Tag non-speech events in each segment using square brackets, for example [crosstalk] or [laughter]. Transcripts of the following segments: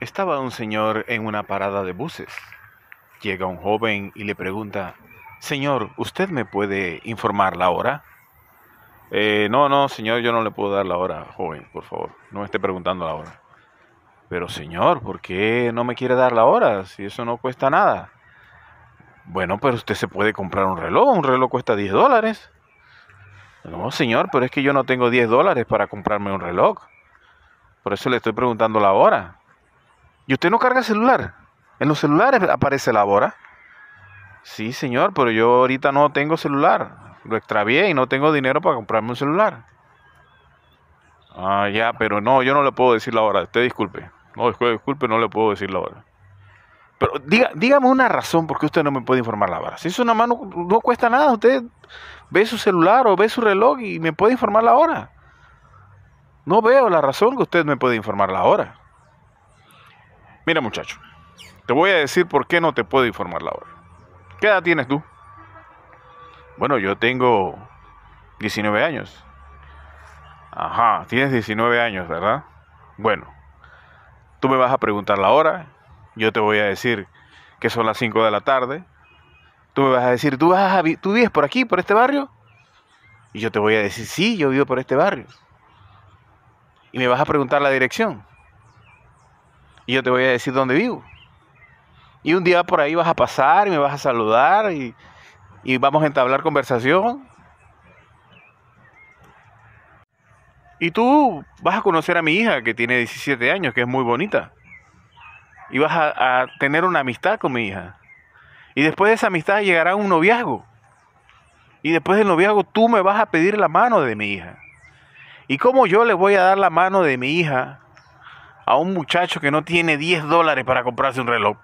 Estaba un señor en una parada de buses. Llega un joven y le pregunta, Señor, ¿usted me puede informar la hora? Eh, no, no, señor, yo no le puedo dar la hora, joven, por favor. No me esté preguntando la hora pero señor, ¿por qué no me quiere dar la hora si eso no cuesta nada? Bueno, pero usted se puede comprar un reloj, un reloj cuesta 10 dólares. No, señor, pero es que yo no tengo 10 dólares para comprarme un reloj. Por eso le estoy preguntando la hora. ¿Y usted no carga celular? En los celulares aparece la hora. Sí, señor, pero yo ahorita no tengo celular. Lo extravié y no tengo dinero para comprarme un celular. Ah, ya, pero no, yo no le puedo decir la hora. Usted disculpe. No, disculpe, no le puedo decir la hora. Pero dígame una razón por qué usted no me puede informar la hora. Si es una mano, no cuesta nada. Usted ve su celular o ve su reloj y me puede informar la hora. No veo la razón que usted me puede informar la hora. Mira muchacho, te voy a decir por qué no te puedo informar la hora. ¿Qué edad tienes tú? Bueno, yo tengo 19 años. Ajá, tienes 19 años, ¿verdad? Bueno, Tú me vas a preguntar la hora, yo te voy a decir que son las 5 de la tarde. Tú me vas a decir, ¿tú, vas a, ¿tú vives por aquí, por este barrio? Y yo te voy a decir, sí, yo vivo por este barrio. Y me vas a preguntar la dirección. Y yo te voy a decir dónde vivo. Y un día por ahí vas a pasar y me vas a saludar y vamos a entablar conversación. Y tú vas a conocer a mi hija que tiene 17 años, que es muy bonita. Y vas a, tener una amistad con mi hija. Y después de esa amistad llegará un noviazgo. Y después del noviazgo tú me vas a pedir la mano de mi hija. ¿Y cómo yo le voy a dar la mano de mi hija a un muchacho que no tiene 10 dólares para comprarse un reloj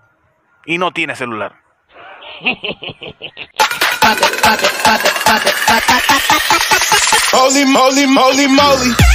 y no tiene celular? [laughs]